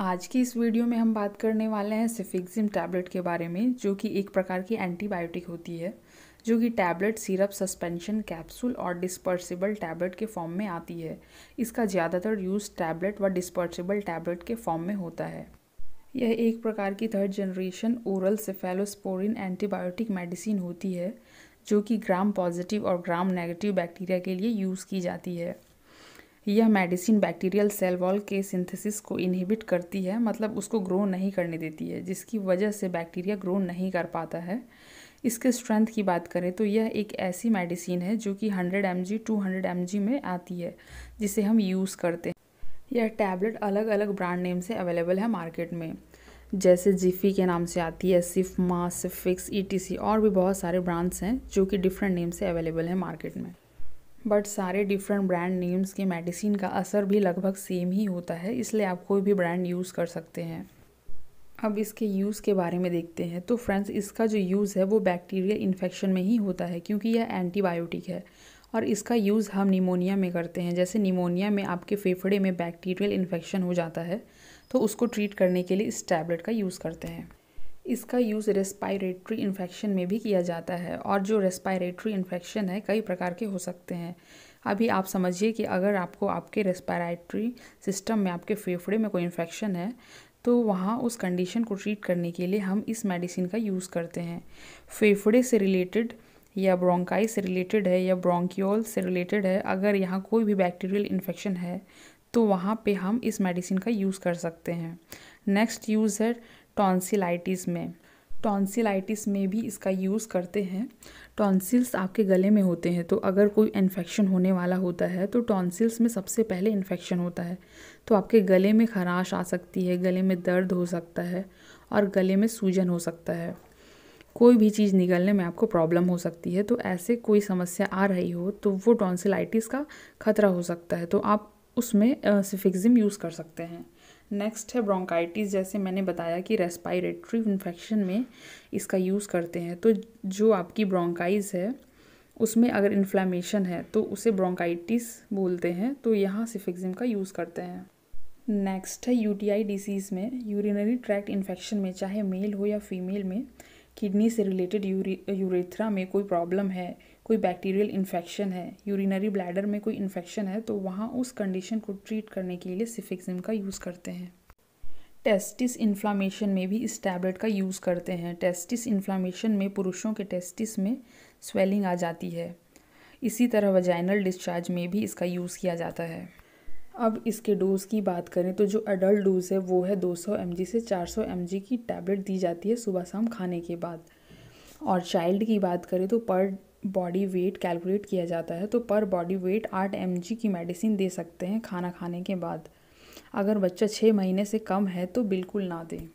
आज की इस वीडियो में हम बात करने वाले हैं सिफिक्सिम टैबलेट के बारे में जो कि एक प्रकार की एंटीबायोटिक होती है जो कि टैबलेट सिरप सस्पेंशन कैप्सूल और डिस्पर्सिबल टैबलेट के फॉर्म में आती है इसका ज़्यादातर यूज़ टैबलेट व डिस्पर्सिबल टैबलेट के फॉर्म में होता है यह एक प्रकार की third generation oral cephalosporin antibiotic medicine होती है जो कि ग्राम पॉजिटिव और ग्राम नेगेटिव बैक्टीरिया के लिए यूज़ की जाती है यह मेडिसिन बैक्टीरियल सेल वॉल के सिंथेसिस को इनहिबिट करती है मतलब उसको ग्रो नहीं करने देती है जिसकी वजह से बैक्टीरिया ग्रो नहीं कर पाता है इसके स्ट्रेंथ की बात करें तो यह एक ऐसी मेडिसिन है जो कि 100 एम जी टू में आती है जिसे हम यूज़ करते हैं यह टैबलेट अलग अलग ब्रांड नेम से अवेलेबल है मार्केट में जैसे जिफ़ी के नाम से आती है सिफ मास फिक्स ई और भी बहुत सारे ब्रांड्स हैं जो कि डिफरेंट नेम से अवेलेबल है मार्केट में बट सारे डिफरेंट ब्रांड नेम्स के मेडिसिन का असर भी लगभग सेम ही होता है इसलिए आप कोई भी ब्रांड यूज़ कर सकते हैं अब इसके यूज़ के बारे में देखते हैं तो फ्रेंड्स इसका जो यूज़ है वो बैक्टीरियल इन्फेक्शन में ही होता है क्योंकि यह एंटीबायोटिक है और इसका यूज़ हम निमोनिया में करते हैं जैसे निमोनिया में आपके फेफड़े में बैक्टीरियल इन्फेक्शन हो जाता है तो उसको ट्रीट करने के लिए इस टैबलेट का यूज़ करते हैं इसका यूज़ रेस्पायरेटरी इन्फेक्शन में भी किया जाता है और जो रेस्पायरेटरी इन्फेक्शन है कई प्रकार के हो सकते हैं अभी आप समझिए कि अगर आपको आपके रेस्पायरेटरी सिस्टम में आपके फेफड़े में कोई इन्फेक्शन है तो वहाँ उस कंडीशन को ट्रीट करने के लिए हम इस मेडिसिन का यूज़ करते हैं फेफड़े से रिलेटेड या ब्रोंकाई से रिलेटेड है या ब्रोंकियोल से रिलेटेड है अगर यहाँ कोई भी बैक्टीरियल इन्फेक्शन है तो वहाँ पे हम इस मेडिसिन का यूज़ कर सकते हैं नेक्स्ट यूज़ है टॉन्सिलाइटिस में टॉन्सिलाइटिस में भी इसका यूज़ करते हैं टॉन्सिल्स आपके गले में होते हैं तो अगर कोई इन्फेक्शन होने वाला होता है तो टॉन्सिल्स में सबसे पहले इन्फेक्शन होता है तो आपके गले में खराश आ सकती है गले में दर्द हो सकता है और गले में सूजन हो सकता है कोई भी चीज़ निकलने में आपको प्रॉब्लम हो सकती है तो ऐसे कोई समस्या आ रही हो तो वो टॉन्सिलाइटिस का खतरा हो सकता है तो आप उसमें सिफिक्ज़िम यूज़ कर सकते हैं नेक्स्ट है ब्रोंकाइटिस जैसे मैंने बताया कि रेस्पायरेटरी इन्फेक्शन में इसका यूज़ करते हैं तो जो आपकी ब्रोंकाइज है उसमें अगर इन्फ्लामेशन है तो उसे ब्रोंकाइटिस बोलते हैं तो यहाँ सिफिक्जिम का यूज़ करते हैं नेक्स्ट है यूटीआई डिसीज़ में यूरिनरी ट्रैक्ट इन्फेक्शन में चाहे मेल हो या फीमेल में किडनी से रिलेटेड यूरेथ्रा में कोई प्रॉब्लम है कोई बैक्टीरियल इन्फेक्शन है यूरिनरी ब्लैडर में कोई इन्फेक्शन है तो वहाँ उस कंडीशन को ट्रीट करने के लिए सिफिक्सिम का यूज़ करते हैं टेस्टिस इन्फ्लामेशन में भी इस टैबलेट का यूज़ करते हैं टेस्टिस इन्फ्लामेशन में पुरुषों के टेस्टिस में स्वेलिंग आ जाती है इसी तरह वजाइनल डिस्चार्ज में भी इसका यूज़ किया जाता है अब इसके डोज़ की बात करें तो जो अडल्ट डोज़ है वो है 200 सौ से 400 सौ की टैबलेट दी जाती है सुबह शाम खाने के बाद और चाइल्ड की बात करें तो पर बॉडी वेट कैलकुलेट किया जाता है तो पर बॉडी वेट आठ एम की मेडिसिन दे सकते हैं खाना खाने के बाद अगर बच्चा छः महीने से कम है तो बिल्कुल ना दें